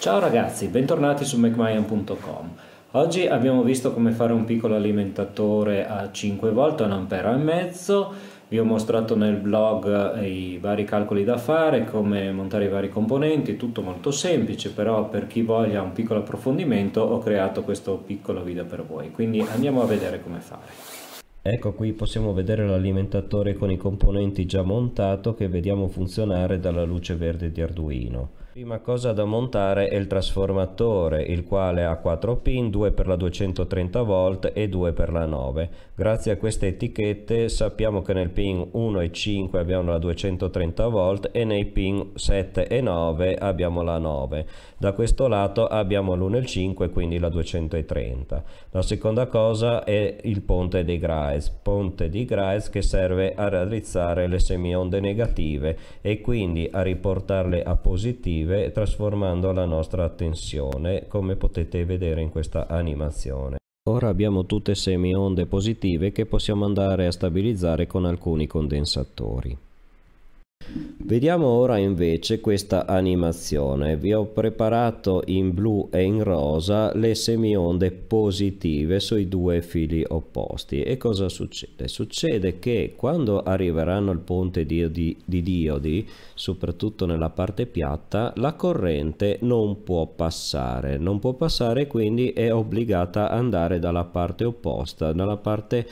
Ciao ragazzi, bentornati su macmayan.com. Oggi abbiamo visto come fare un piccolo alimentatore a 5 volt, e mezzo vi ho mostrato nel blog eh, i vari calcoli da fare, come montare i vari componenti, tutto molto semplice, però per chi voglia un piccolo approfondimento ho creato questo piccolo video per voi, quindi andiamo a vedere come fare. Ecco qui possiamo vedere l'alimentatore con i componenti già montato che vediamo funzionare dalla luce verde di Arduino prima cosa da montare è il trasformatore, il quale ha 4 pin, 2 per la 230 volt e 2 per la 9. Grazie a queste etichette sappiamo che nel pin 1 e 5 abbiamo la 230 volt e nei pin 7 e 9 abbiamo la 9. Da questo lato abbiamo l'1 e il 5, quindi la 230. La seconda cosa è il ponte di Graz, ponte di Graz che serve a raddrizzare le semionde negative e quindi a riportarle a positive attive trasformando la nostra attenzione come potete vedere in questa animazione. Ora abbiamo tutte semionde positive che possiamo andare a stabilizzare con alcuni condensatori. Vediamo ora invece questa animazione. Vi ho preparato in blu e in rosa le semionde positive sui due fili opposti. E cosa succede? Succede che quando arriveranno al ponte di, di, di diodi, soprattutto nella parte piatta, la corrente non può passare. Non può passare quindi è obbligata ad andare dalla parte opposta, dalla parte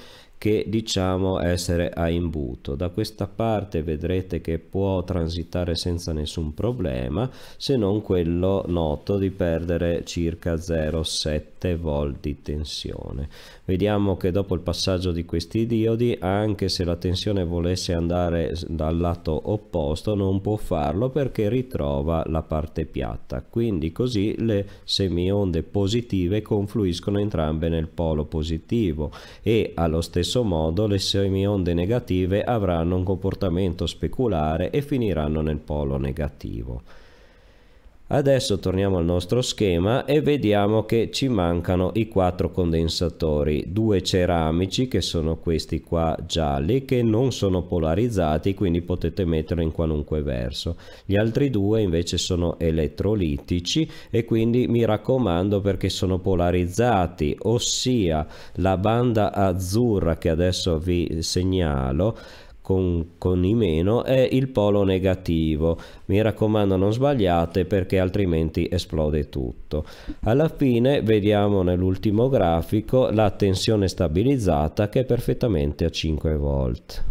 che diciamo essere a imbuto da questa parte vedrete che può transitare senza nessun problema se non quello noto di perdere circa 0,7 volt di tensione vediamo che dopo il passaggio di questi diodi anche se la tensione volesse andare dal lato opposto non può farlo perché ritrova la parte piatta quindi così le semionde positive confluiscono entrambe nel polo positivo e allo stesso stesso modo le semionde negative avranno un comportamento speculare e finiranno nel polo negativo. Adesso torniamo al nostro schema e vediamo che ci mancano i quattro condensatori, due ceramici che sono questi qua gialli che non sono polarizzati quindi potete metterlo in qualunque verso. Gli altri due invece sono elettrolitici e quindi mi raccomando perché sono polarizzati, ossia la banda azzurra che adesso vi segnalo con, con i meno è il polo negativo mi raccomando non sbagliate perché altrimenti esplode tutto alla fine vediamo nell'ultimo grafico la tensione stabilizzata che è perfettamente a 5 volt